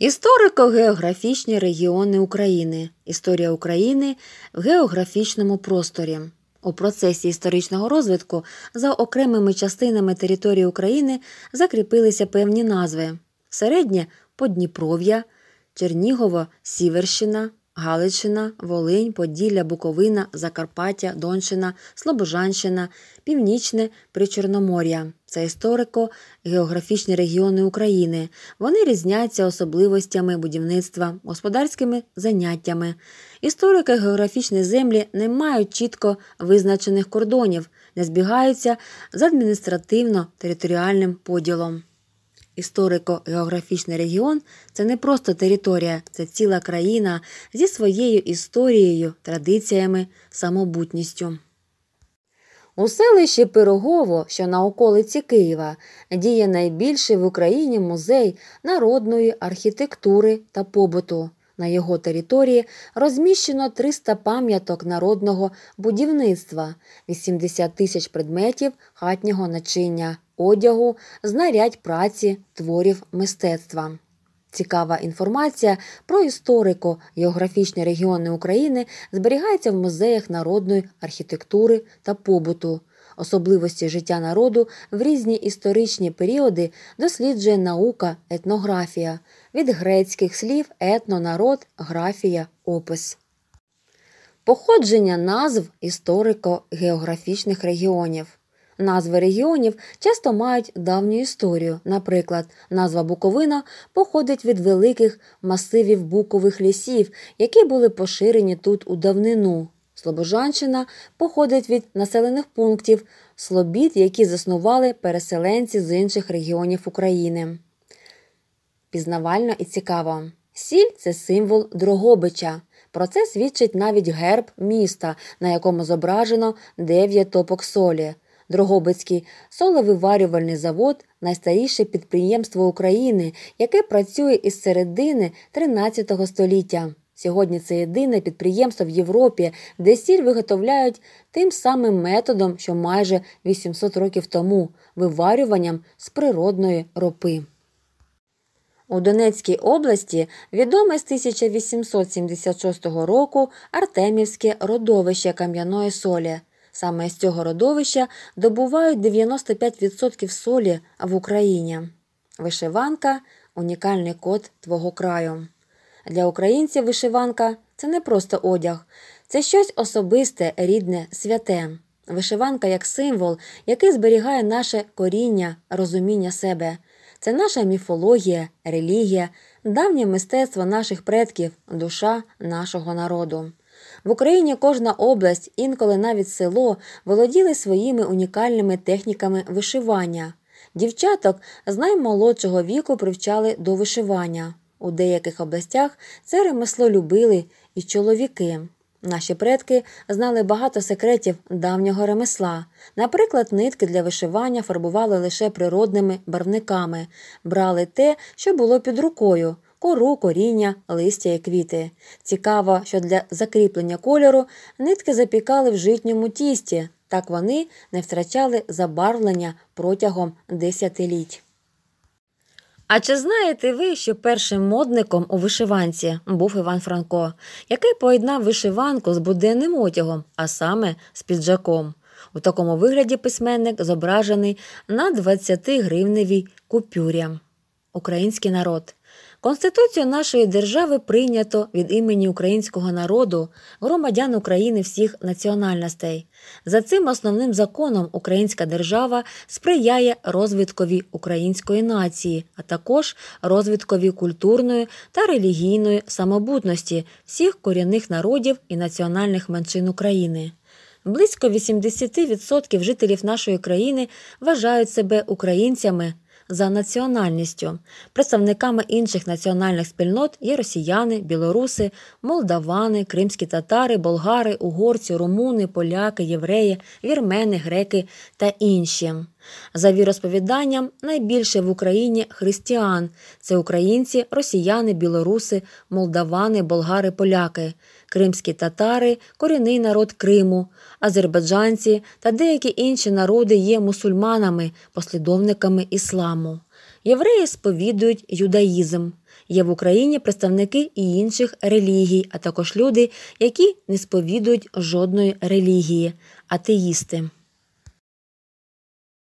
Історико-географічні регіони України. Історія України в географічному просторі. У процесі історичного розвитку за окремими частинами території України закріпилися певні назви: середнє Подніпров'я, Чернігово, Сіверщина, Галичина, Волинь, Поділля, Буковина, Закарпаття, Донщина, Слобожанщина, Північне Причорномор'я це історико-географічні регіони України. Вони різняться особливостями будівництва, господарськими заняттями. Історико-географічні землі не мають чітко визначених кордонів, не збігаються з адміністративно-територіальним поділом. Історико-географічний регіон це не просто територія, це ціла країна зі своєю історією, традиціями, самобутністю. У селищі Пирогово, що на околиці Києва, діє найбільший в Україні музей народної архітектури та побуту. На його території розміщено 300 пам'яток народного будівництва, 80 тисяч предметів хатнього начиння одягу, знарядь праці, творів мистецтва. Цікава інформація про історико географічні регіони України зберігається в музеях народної архітектури та побуту. Особливості життя народу в різні історичні періоди досліджує наука, етнографія від грецьких слів етнонарод, графія, опис. Походження назв історико-географічних регіонів. Назви регіонів часто мають давню історію. Наприклад, назва Буковина походить від великих масивів букових лісів, які були поширені тут у давнину. Слобожанщина походить від населених пунктів слобід, які заснували переселенці з інших регіонів України. Пізнавально і цікаво. Сіль це символ Дрогобича. Про це свідчить навіть герб міста, на якому зображено дев'ять топок солі. Дрогобицький соловиварювальний завод найстаріше підприємство України, яке працює із середини 13 століття. Сьогодні це єдине підприємство в Європі, де сіль виготовляють тим самим методом, що майже 800 років тому виварюванням з природної ропи. У Донецькій області відоме з 1876 року Артемівське родовище Кам'яної солі. Саме з цього родовища добувають 95% солі в Україні. Вишиванка унікальний код твого краю. Для українців вишиванка це не просто одяг, це щось особисте, рідне, святе. Вишиванка як символ, який зберігає наше коріння, розуміння себе. Це наша міфологія, релігія, давнє мистецтво наших предків, душа нашого народу. В Україні кожна область, інколи навіть село, володіли своїми унікальними техніками вишивання. Дівчаток з наймолодшого віку привчали до вишивання. У деяких областях це ремесло любили і чоловіки. Наші предки знали багато секретів давнього ремесла. Наприклад, нитки для вишивання фарбували лише природними барвниками, брали те, що було під рукою, кору, коріння, листя і квіти. Цікаво, що для закріплення кольору нитки запікали в житньому тісті, так вони не втрачали забарвлення протягом десятиліть. А чи знаєте ви, що першим модником у вишиванці був Іван Франко, який поєднав вишиванку з буденним одягом, а саме з піджаком? У такому вигляді письменник зображений на 20 гривневій купюрі. Український народ Конституцію нашої держави прийнято від імені українського народу, громадян України всіх національностей. За цим основним законом Українська держава сприяє розвиткові української нації, а також розвиткові культурної та релігійної самобутності всіх корінних народів і національних меншин України. Близько 80% жителів нашої країни вважають себе українцями за національністю. Представниками інших національних спільнот є росіяни, білоруси, молдавани, кримські татари, болгари, угорці, румуни, поляки, євреї, вірмени, греки та інші. За віросповіданням, найбільше в Україні християн це українці, росіяни, білоруси, молдавани, болгари, поляки кримські татари, корінний народ Криму, азербайджанці та деякі інші народи є мусульманами, послідовниками ісламу. Євреї сповідують юдаїзм. Є в Україні представники і інших релігій, а також люди, які не сповідують жодної релігії атеїсти.